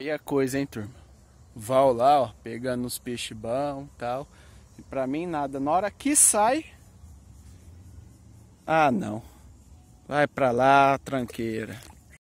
E a coisa, hein, turma? Val lá, ó, pegando os peixes bons tal. E pra mim nada. Na hora que sai. Ah, não. Vai pra lá, tranqueira.